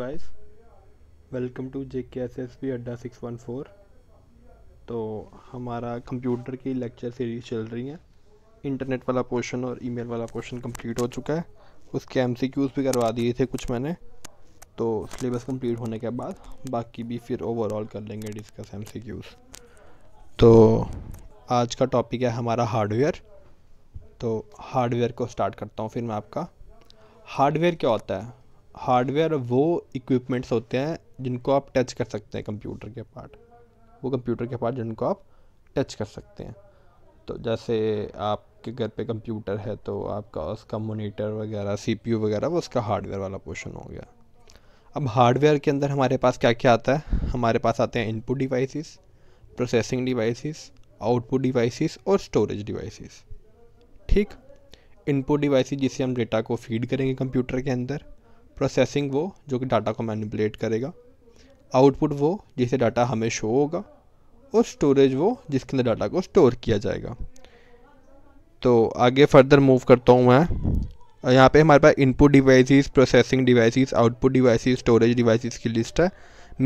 guys welcome to J K S S P अड्डा six one four तो हमारा computer की लेक्चर सीरीज़ चल रही है इंटरनेट वाला पोर्शन और ईमेल वाला पोर्शन कंप्लीट हो चुका है उसके एम सी क्यूज़ भी करवा दिए थे कुछ मैंने तो सिलेबस कंप्लीट होने के बाद बाकी भी फिर ओवरऑल कर लेंगे डिस्कस एम सी क्यूज़ तो आज का टॉपिक है हमारा हार्डवेयर तो हार्डवेयर को स्टार्ट करता हूँ फिर मैं आपका हार्डवेयर क्या होता है हार्डवेयर वो इक्विपमेंट्स होते हैं जिनको आप टच कर सकते हैं कंप्यूटर के पार्ट वो कंप्यूटर के पार्ट जिनको आप टच कर सकते हैं तो जैसे आपके घर पे कंप्यूटर है तो आपका उसका मोनीटर वगैरह सीपीयू वगैरह वो उसका हार्डवेयर वाला पोर्शन हो गया अब हार्डवेयर के अंदर हमारे पास क्या क्या आता है हमारे पास आते हैं input devices processing devices output devices और स्टोरेज डिवाइसेस ठीक इनपुट डिवाइसेस जिससे हम डेटा को फीड करेंगे कंप्यूटर के अंदर प्रोसेसिंग वो जो कि डाटा को मैनिपुलेट करेगा आउटपुट वो जिसे डाटा हमें शो होगा और स्टोरेज वो जिसके अंदर डाटा को स्टोर किया जाएगा तो आगे फर्दर मूव करता हूँ मैं यहाँ पे हमारे पास input devices processing devices output devices storage devices की लिस्ट है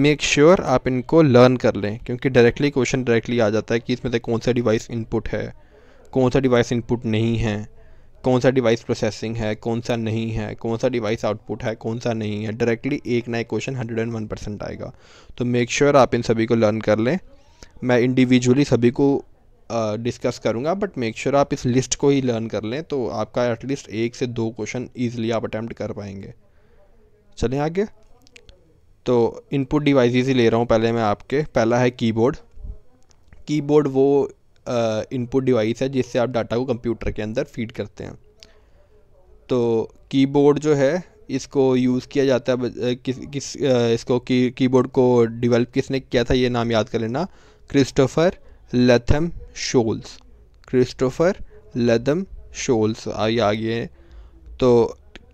मेक श्योर sure आप इनको लर्न कर लें क्योंकि डायरेक्टली क्वेश्चन डायरेक्टली आ जाता है कि इसमें से कौन सा डिवाइस इनपुट है कौन सा डिवाइस इनपुट नहीं है कौन सा डिवाइस प्रोसेसिंग है कौन सा नहीं है कौन सा डिवाइस आउटपुट है कौन सा नहीं है डायरेक्टली एक ना एक question hundred and one percent आएगा तो मेक श्योर sure आप इन सभी को लर्न कर लें मैं इंडिविजुअली सभी को डिस्कस uh, करूँगा बट मेक श्योर आप इस लिस्ट को ही लर्न कर लें तो आपका एटलीस्ट एक से दो क्वेश्चन ईजिली आप अटैम्प्ट कर पाएंगे चलें आगे तो इनपुट डिवाइसेस ही ले रहा हूँ पहले मैं आपके पहला है कीबोर्ड कीबोर्ड वो इनपुट डिवाइस है जिससे आप डाटा को कंप्यूटर के अंदर फीड करते हैं तो कीबोर्ड जो है इसको यूज़ किया जाता है किस किस इसको की कीबोर्ड को डेवलप किसने किया था ये नाम याद कर लेना Christopher Latham Sholes Christopher Latham Sholes आ आगे तो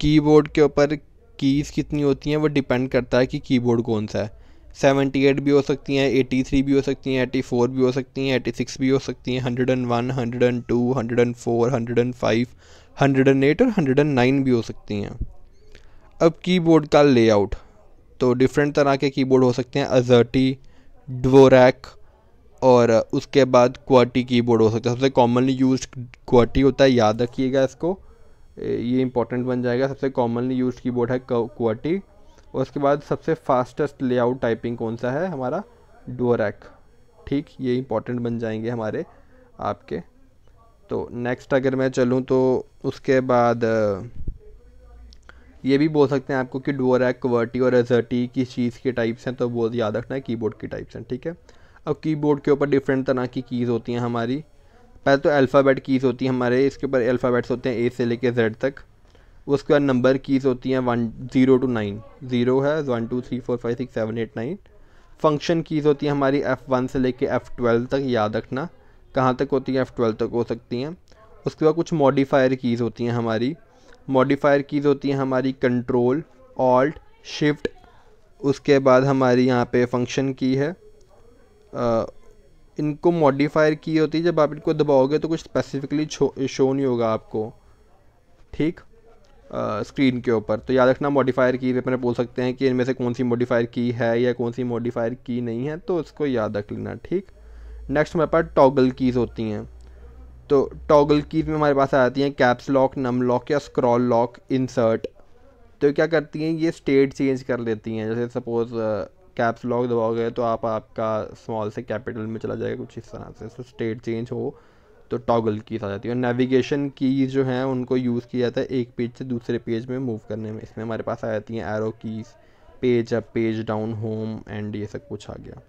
कीबोर्ड के ऊपर कीज़ कितनी होती हैं वो डिपेंड करता है कि कीबोर्ड कौन सा है सेवेंटी एट भी हो सकती हैं एटी थ्री भी हो सकती हैं एटी फोर भी हो सकती हैं एटी सिक्स भी हो सकती हैं hundred and one hundred and two hundred and four hundred and five hundred and eight और हंड्रेड एंड नाइन भी हो सकती हैं अब कीबोर्ड का लेआउट तो डिफरेंट तरह के कीबोर्ड हो सकते हैं अजर्टी डोरैक और उसके बाद क्वाटी कीबोर्ड हो सकता है सबसे कॉमनली यूज क्वाटी होता है याद रखिएगा इसको ये इंपॉर्टेंट बन जाएगा सबसे कॉमनली यूज कीबोर्ड है क्वाटी और उसके बाद सबसे फास्टेस्ट लेआउट टाइपिंग कौन सा है हमारा डोरैक ठीक ये इंपॉर्टेंट बन जाएंगे हमारे आपके तो नेक्स्ट अगर मैं चलूँ तो उसके बाद ये भी बोल सकते हैं आपको कि डुअरैक क्वर्टी और एजर्टी की चीज़ के टाइप्स हैं तो बहुत याद रखना है कीबोर्ड की टाइप्स हैं ठीक है अब कीबोर्ड के ऊपर डिफरेंट तरह की कीज़ होती हैं हमारी पहले तो अल्फ़ाबेट कीज़ होती हैं हमारे इसके ऊपर अल्फ़ाबेट्स होते हैं ए से लेके जेड तक उसके बाद नंबर कीज़ होती हैं one zero two nine zero है one two three four five six seven eight nine function keys होती हैं हमारी एफ़ वन से लेके एफ़ ट्वेल्व तक याद रखना कहाँ तक होती हैं एफ़ ट्वेल्व तक हो सकती हैं उसके बाद कुछ मॉडिफायर कीज़ होती हैं हमारी मॉडिफायर कीज़ होती हैं हमारी कंट्रोल ऑल्ट शिफ्ट उसके बाद हमारी यहाँ पे फंक्शन की है आ, इनको मॉडिफायर की होती है जब आप इनको दबाओगे तो कुछ स्पेसिफिकली शो नहीं होगा आपको ठीक स्क्रीन के ऊपर तो याद रखना मॉडिफायर की पे अपने बोल सकते हैं कि इनमें से कौन सी मॉडिफायर की है या कौन सी मॉडिफायर की नहीं है तो उसको याद रख लेना ठीक नेक्स्ट हमारे पास टॉगल कीज़ होती हैं तो टॉगल कीज़ में हमारे पास आती हैं कैप्स लॉक नम लॉक या स्क्रॉल लॉक इंसर्ट तो क्या करती हैं ये स्टेट चेंज कर लेती हैं जैसे सपोज़ कैप्स लॉक दबाओगे तो आप आपका स्मॉल से कैपिटल में चला जाएगा कुछ इस तरह से सो स्टेट चेंज हो तो टॉगल की आ जाती है और नेविगेशन कीज़ जो हैं उनको यूज़ किया जाता है एक पेज से दूसरे पेज में मूव करने में इसमें हमारे पास आ जाती हैं arrow keys page up page down home end ये सब कुछ आ गया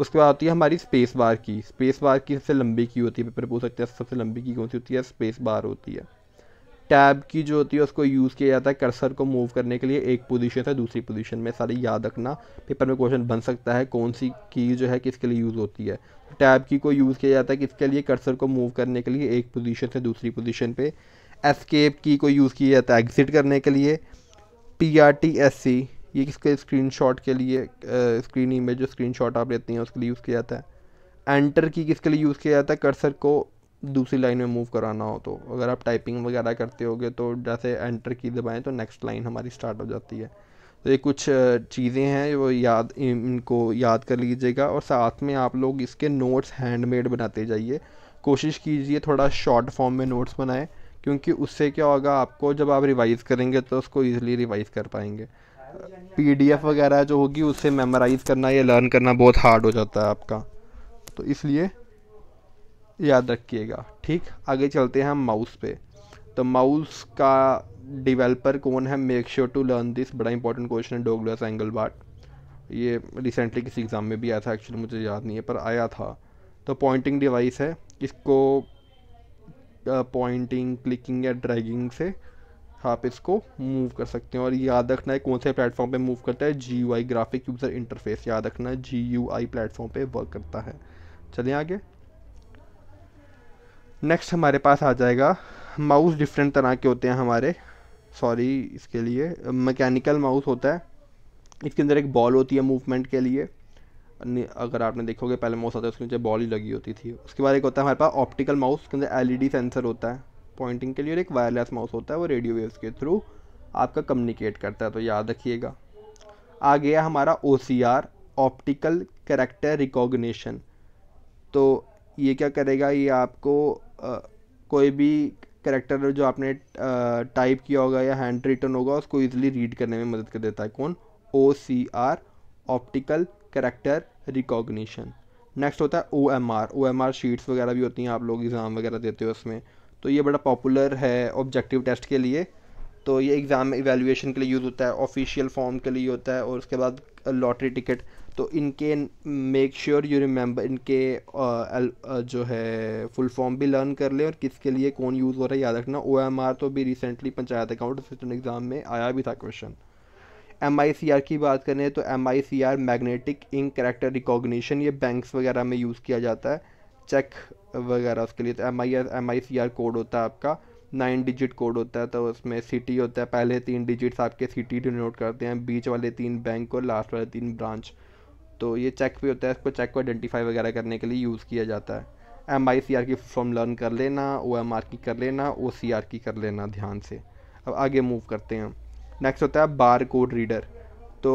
उसके बाद आती है हमारी स्पेस बार की स्पेस बार की सबसे लंबी की होती है पेपर पूछ सकते हैं सबसे लंबी की कौन सी होती है स्पेस बार होती है टैब की जो होती है उसको यूज़ किया जाता है कर्सर को मूव करने के लिए एक पोजीशन से दूसरी पोजीशन में सारी याद रखना पेपर में क्वेश्चन बन सकता है कौन सी की जो है किसके लिए यूज़ होती है टैब की को यूज़ किया जाता है किसके लिए कर्सर को मूव करने के लिए एक पोजीशन से दूसरी पोजीशन पे एस्केप की को यूज़ किया जाता है एग्ज़िट करने के लिए P R T S C ये किसके स्क्रीन शॉट के लिए स्क्रीन इमेज जो स्क्रीन शॉट आप लेते हैं उसके लिए यूज़ किया जाता है एंटर की किसके लिए यूज़ किया जाता है कर्सर को दूसरी लाइन में मूव कराना हो तो अगर आप टाइपिंग वगैरह करते होगे तो जैसे एंटर की दबाएं तो नेक्स्ट लाइन हमारी स्टार्ट हो जाती है तो ये कुछ चीज़ें हैं वो याद इनको याद कर लीजिएगा और साथ में आप लोग इसके नोट्स हैंडमेड बनाते जाइए कोशिश कीजिए थोड़ा शॉर्ट फॉर्म में नोट्स बनाएं क्योंकि उससे क्या होगा आपको जब आप रिवाइज़ करेंगे तो उसको ईजिली रिवाइज़ कर पाएंगे पीडीएफ वगैरह जो होगी उससे मेमोराइज़ करना या लर्न करना बहुत हार्ड हो जाता है आपका तो इसलिए याद रखिएगा ठीक आगे चलते हैं हम माउस पे तो माउस का डिवेलपर कौन है make sure to learn this बड़ा इंपॉर्टेंट क्वेश्चन है डोगलस एंगल बाट ये रिसेंटली किसी एग्ज़ाम में भी आया था एक्चुअली मुझे याद नहीं है पर आया था तो पॉइंटिंग डिवाइस है इसको पॉइंटिंग क्लिकिंग या ड्रैगिंग से आप इसको मूव कर सकते हैं और याद रखना है कौन से प्लेटफॉर्म पे मूव करता है G U I graphic user interface याद रखना है जी यू आई प्लेटफॉर्म पे वर्क करता है चलिए आगे नेक्स्ट हमारे पास आ जाएगा माउस डिफरेंट तरह के होते हैं हमारे सॉरी इसके लिए मैकेनिकल माउस होता है इसके अंदर एक बॉल होती है मूवमेंट के लिए अगर आपने देखोगे पहले माउस आता है उसके नीचे बॉल ही लगी होती थी उसके बाद एक होता है हमारे पास ऑप्टिकल माउस उसके अंदर एल सेंसर e होता है पॉइंटिंग के लिए और एक वायरलेस माउस होता है वो रेडियो वेव्स के थ्रू आपका कम्युनिकेट करता है तो याद रखिएगा आ गया हमारा ओ ऑप्टिकल करेक्टर रिकॉग्निशन तो ये क्या करेगा ये आपको कोई भी करेक्टर जो आपने टाइप किया होगा या हैंड रिटन होगा उसको ईजिली रीड करने में मदद कर देता है कौन O C R optical character recognition next होता है O M R O M R sheets वगैरह भी होती हैं आप लोग एग्ज़ाम वगैरह देते हो उसमें तो ये बड़ा पॉपुलर है ऑब्जेक्टिव टेस्ट के लिए तो ये एग्ज़ाम इवेल्यूशन के लिए यूज़ होता है ऑफिशियल फॉर्म के लिए होता है और उसके बाद लॉटरी टिकट तो इनके मेक श्योर यू रिमेंबर इनके आ, जो है फुल फॉर्म भी लर्न कर ले और किसके लिए कौन यूज़ हो रहा है याद रखना ओ एम आर तो भी recently panchayat account assistant exam में आया भी था question M I C R की बात करें तो M I C R magnetic ink character recognition ये बैंक्स वगैरह में यूज़ किया जाता है चेक वगैरह उसके लिए तो M I M I C R code होता है आपका नाइन डिजिट कोड होता है तो उसमें सिटी होता है पहले तीन डिजिट्स आपके सिटी डिनोट करते हैं बीच वाले तीन बैंक और लास्ट वाले तीन ब्रांच तो ये चेक भी होता है इसको चेक को आइडेंटिफाई वगैरह करने के लिए यूज़ किया जाता है एम आई सी आर की फॉर्म लर्न कर लेना ओ एम आर की कर लेना ओ सी आर की कर लेना ध्यान से अब आगे मूव करते हैं नेक्स्ट होता है बार कोड रीडर तो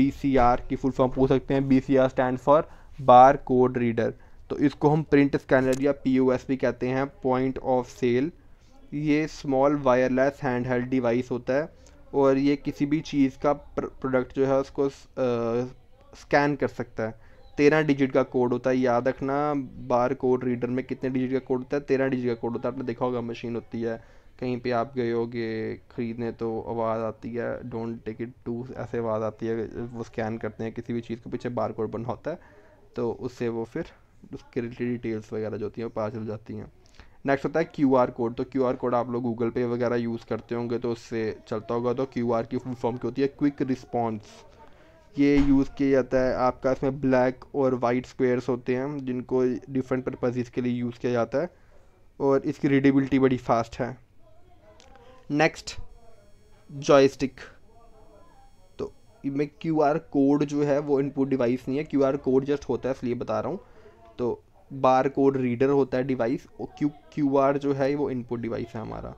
बी सी आर की फुल फॉर्म पूछ सकते हैं B C R stand for barcode reader तो इसको हम प्रिंट स्कैनर या पी ओ एस भी कहते हैं पॉइंट ऑफ सेल ये small wireless handheld device होता है और ये किसी भी चीज़ का प्रोडक्ट जो है उसको स्कैन कर सकता है तेरह डिजिट का कोड होता है याद रखना बार कोड रीडर में कितने डिजिट का कोड होता है तेरह डिजिट का कोड होता है आपने देखा होगा मशीन होती है कहीं पे आप गए होगे ख़रीदने तो आवाज़ आती है डोंट टेक इट टू ऐसे आवाज़ आती है वो स्कैन करते हैं किसी भी चीज़ के पीछे बार कोड बना होता है तो उससे वो फिर उसके रिलेटेड डिटेल्स वगैरह जो होती हैं वो पता चल जाती हैं नेक्स्ट होता है क्यू आर कोड तो क्यू आर कोड आप लोग गूगल पे वगैरह यूज़ करते होंगे तो उससे चलता होगा तो क्यू आर की फुल फॉर्म क्या होती है क्विक रिस्पॉन्स ये यूज़ किया जाता है आपका इसमें ब्लैक और वाइट स्क्वेयर्स होते हैं जिनको डिफरेंट पर्पजेज़ के लिए यूज़ किया जाता है और इसकी रीडेबिलिटी बड़ी फास्ट है नेक्स्ट जॉयस्टिक तो मैं क्यू आर कोड जो है वो इनपुट डिवाइस नहीं है क्यू आर कोड जस्ट होता है इसलिए बता रहा हूँ तो बार कोड रीडर होता है डिवाइस और क्यू क्यू आर जो है वो इनपुट डिवाइस है हमारा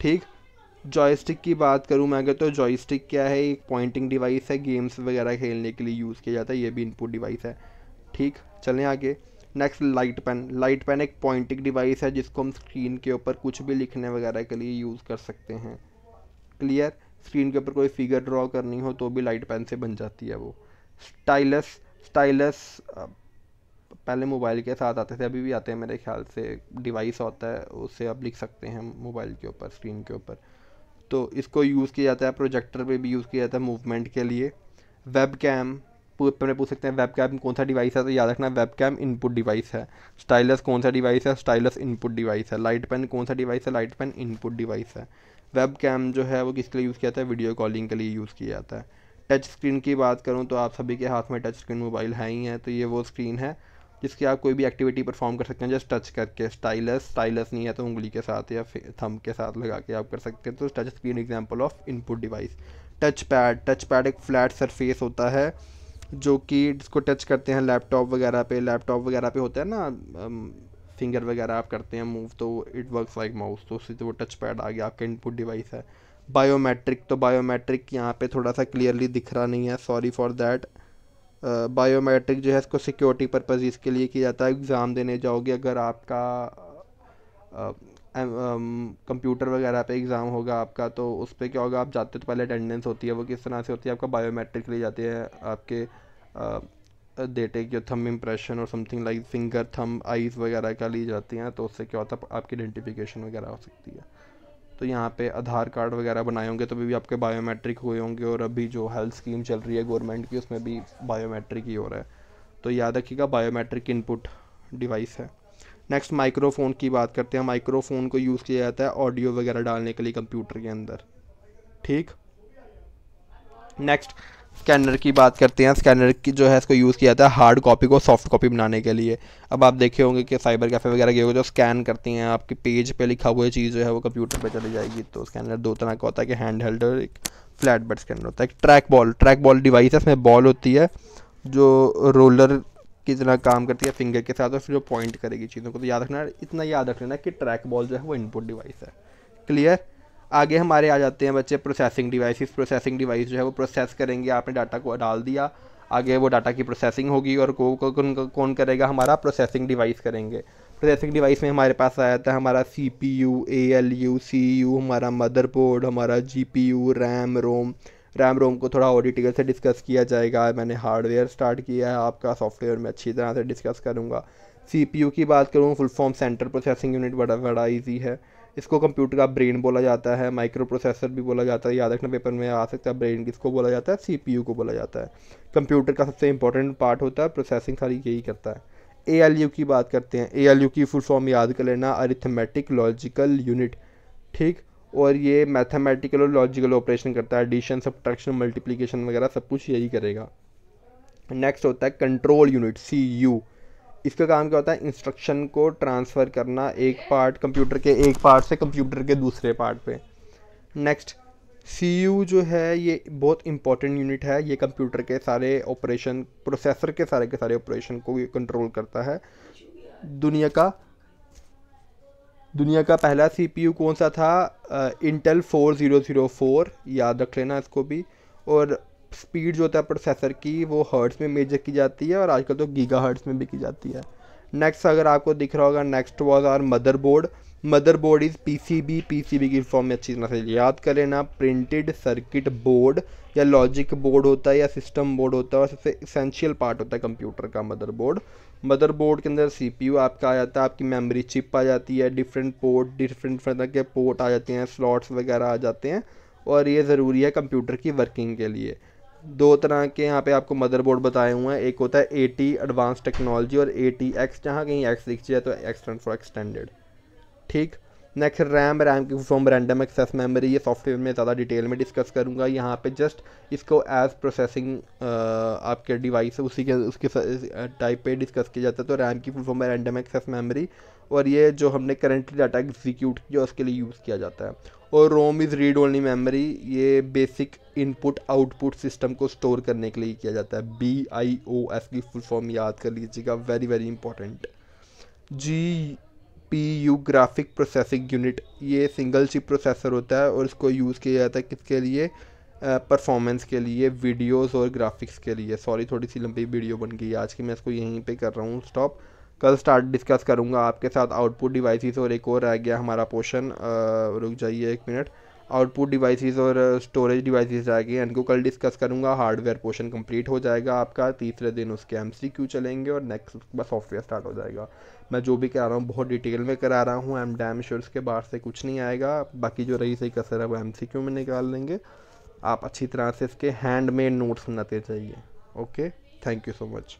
ठीक जॉयस्टिक की बात करूँ मैं अगर तो जॉयस्टिक क्या है एक पॉइंटिंग डिवाइस है गेम्स वगैरह खेलने के लिए यूज़ किया जाता है ये भी इनपुट डिवाइस है ठीक चलें आगे next light pen light pen एक पॉइंटिंग डिवाइस है जिसको हम स्क्रीन के ऊपर कुछ भी लिखने वगैरह के लिए यूज़ कर सकते हैं क्लियर स्क्रीन के ऊपर कोई फिगर ड्रॉ करनी हो तो भी लाइट पेन से बन जाती है वो स्टाइलस स्टाइलस पहले मोबाइल के साथ आते थे अभी भी आते हैं मेरे ख्याल से डिवाइस होता है उससे आप लिख सकते हैं मोबाइल के ऊपर स्क्रीन के ऊपर तो इसको यूज़ किया जाता है प्रोजेक्टर पे भी यूज़ किया जाता है मूवमेंट के लिए वेब कैम पूछ सकते हैं वेब कैम कौन सा डिवाइस है तो याद रखना वेब कैम इनपुट डिवाइस है स्टाइलस कौन सा डिवाइस है स्टाइलस इनपुट डिवाइस है लाइट पेन कौन सा डिवाइस है लाइट पेन इनपुट डिवाइस है वेब कैम जो है वो किसके लिए यूज़ किया जाता है वीडियो कॉलिंग के लिए यूज़ किया जाता है टच स्क्रीन की बात करूँ तो आप सभी के हाथ में टच स्क्रीन मोबाइल है ही है तो ये वो स्क्रीन है जिसकी आप कोई भी एक्टिविटी परफॉर्म कर सकते हैं जस्ट टच करके स्टाइलस स्टाइलस नहीं है तो उंगली के साथ या थम के साथ लगा के आप कर सकते हैं तो touchscreen example of input device touchpad touchpad एक फ्लैट सरफेस होता है जो कि जिसको टच करते हैं लैपटॉप वगैरह पे लैपटॉप वगैरह पे होता है ना फिंगर um, वगैरह आप करते हैं मूव तो इट वर्क्स लाइक माउस तो उससे तो वो टच पैड आ गया आपका इनपुट डिवाइस है बायोमेट्रिक तो बायोमेट्रिक यहाँ पे थोड़ा सा क्लियरली दिख रहा नहीं है सॉरी फॉर दैट बायोमेट्रिक जो है इसको सिक्योरिटी परपज़ इसके लिए किया जाता है एग्ज़ाम देने जाओगे अगर आपका कंप्यूटर वगैरह पे एग्ज़ाम होगा आपका तो उस पर क्या होगा आप जाते तो पहले अटेंडेंस होती है वो किस तरह से होती है आपका बायोमेट्रिक ले जाते हैं आपके डेटे की थम इम्प्रेशन और something like finger thumb eyes वगैरह का ली जाती हैं तो उससे क्या होता है आपकी आइडेंटिफिकेशन वगैरह हो सकती है तो यहाँ पे आधार कार्ड वगैरह बनाए होंगे तो भी, भी आपके बायोमेट्रिक हुए होंगे और अभी जो हेल्थ स्कीम चल रही है गवर्नमेंट की उसमें भी बायोमेट्रिक ही हो रहा है तो याद रखिएगा बायोमेट्रिक इनपुट डिवाइस है नेक्स्ट माइक्रोफोन की बात करते हैं माइक्रोफोन को यूज़ किया जाता है ऑडियो वगैरह डालने के लिए कंप्यूटर के अंदर ठीक नेक्स्ट स्कैनर की बात करते हैं स्कैनर की जो है इसको यूज़ किया जाता है हार्ड कॉपी को सॉफ्ट कॉपी बनाने के लिए अब आप देखे होंगे कि साइबर कैफ़े वगैरह गए जो स्कैन करती हैं आपके पेज पे लिखा हुआ चीज़ जो है वो कंप्यूटर पे चली जाएगी तो स्कैनर दो तरह का होता है कि हैंड हेल्ड और एक फ्लैट बट स्कैनर होता है एक trackball trackball device है इसमें बॉल होती है जो रोलर की तरह काम करती है फिंगर के साथ और फिर वो पॉइंट करेगी चीज़ों को तो याद रखना इतना याद रख लेना कि ट्रैक बॉल जो है वो इनपुट डिवाइस है क्लियर आगे हमारे आ जाते हैं बच्चे प्रोसेसिंग डिवाइसेस प्रोसेसिंग डिवाइस जो है वो प्रोसेस करेंगे आपने डाटा को डाल दिया आगे वो डाटा की प्रोसेसिंग होगी और को, को, को, कौन करेगा हमारा प्रोसेसिंग डिवाइस करेंगे प्रोसेसिंग डिवाइस में हमारे पास आया था हमारा C P U A L U C U हमारा मदरबोर्ड हमारा G P U RAM ROM RAM ROM को थोड़ा और डिटेल से डिस्कस किया जाएगा मैंने हार्डवेयर स्टार्ट किया है आपका सॉफ्टवेयर में अच्छी तरह से डिस्कस करूँगा सी पी यू की बात करूँ full form center processing unit बड़ा बड़ा ईजी है इसको कंप्यूटर का ब्रेन बोला जाता है माइक्रो प्रोसेसर भी बोला जाता है याद रखना पेपर में आ सकता है ब्रेन किसको बोला जाता है सी को बोला जाता है कंप्यूटर का सबसे इंपॉर्टेंट पार्ट होता है प्रोसेसिंग सारी यही करता है ए एल यू की बात करते हैं ए एल यू की फुल फॉर्म याद कर लेना अरिथमेटिक लॉजिकल यूनिट ठीक और ये मैथमेटिकल और लॉजिकल ऑपरेशन करता है एडिशन सब्ट्रैक्शन मल्टीप्लिकेशन वगैरह सब कुछ यही करेगा नेक्स्ट होता है कंट्रोल यूनिट सी यू इसका काम क्या होता है इंस्ट्रक्शन को ट्रांसफ़र करना एक पार्ट कंप्यूटर के एक पार्ट से कंप्यूटर के दूसरे पार्ट पे नेक्स्ट सी यू जो है ये बहुत इंपॉर्टेंट यूनिट है ये कंप्यूटर के सारे ऑपरेशन प्रोसेसर के सारे के सारे ऑपरेशन को कंट्रोल करता है दुनिया का दुनिया का पहला यू कौन सा था Intel four zero zero four याद रख लेना इसको भी और स्पीड जो होता है प्रोसेसर की वो हर्ट्स में मेजर की जाती है और आजकल तो गीगा हर्ट्स में भी की जाती है नेक्स्ट अगर आपको दिख रहा होगा next was our motherboard motherboard is P C B P C B की फॉर्म में अच्छी तरह से याद कर लेना प्रिंटेड सर्किट बोर्ड या लॉजिक बोर्ड होता है या सिस्टम बोर्ड होता है और सबसे इसेंशियल पार्ट होता है कंप्यूटर का मदर बोर्ड मदर बोर्ड के अंदर सी पी यू आपका आ जाता है आपकी मेमोरी चिप आ जाती है डिफरेंट पोर्ट डिफरेंट तरह के पोर्ट आ जाते हैं स्लॉट्स वगैरह आ जाते हैं और ये ज़रूरी है कंप्यूटर की वर्किंग के लिए दो तरह के यहाँ पे आपको मदरबोर्ड बताए हुए हैं एक होता है ए टी एडवांस टेक्नोलॉजी और ए टी एक्स जहाँ कहीं एक्स लिख जाए तो एक्सटेंड फॉर एक्सटेंडेड ठीक नेक्स्ट रैम रैम की फ्रॉम रैंडम एक्सेस मेमोरी ये सॉफ्टवेयर में ज़्यादा डिटेल में डिस्कस करूँगा यहाँ पे जस्ट इसको एज प्रोसेसिंग आपके डिवाइस उसी के उसके टाइप पे डिस्कस किया जाता है तो रैम की फ्रॉम रैंडम एक्सेस मेमोरी और ये जो हमने करेंटली डाटा एग्जीक्यूट किया उसके लिए यूज़ किया जाता है और ROM is read only memory ये बेसिक इनपुट आउटपुट सिस्टम को स्टोर करने के लिए किया जाता है बी आई ओ एस की फुल फॉर्म याद कर लीजिएगा very very important G P U graphic processing unit ये सिंगल चिप प्रोसेसर होता है और इसको यूज़ किया जाता है किसके लिए परफॉर्मेंस के लिए वीडियोस और ग्राफिक्स के लिए सॉरी थोड़ी सी लंबी वीडियो बन गई आज की मैं इसको यहीं पे कर रहा हूँ स्टॉप कल स्टार्ट डिस्कस करूँगा आपके साथ आउटपुट डिवाइसेस और एक और रह गया हमारा पोर्शन रुक जाइए एक मिनट आउटपुट डिवाइसेस और स्टोरेज डिवाइसेस आएगी इनको कल डिस्कस करूँगा हार्डवेयर पोर्शन कंप्लीट हो जाएगा आपका तीसरे दिन उसके एम चलेंगे और नेक्स्ट उसके बाद सॉफ्टवेयर स्टार्ट हो जाएगा मैं जो भी कह रहा हूँ बहुत डिटेल में करा रहा हूँ एम डैम श्योर उसके बाहर से कुछ नहीं आएगा बाकी जो रही सही कसर है वो एम में निकाल लेंगे आप अच्छी तरह से इसके हैंड नोट्स बनाते जाइए okay thank you so much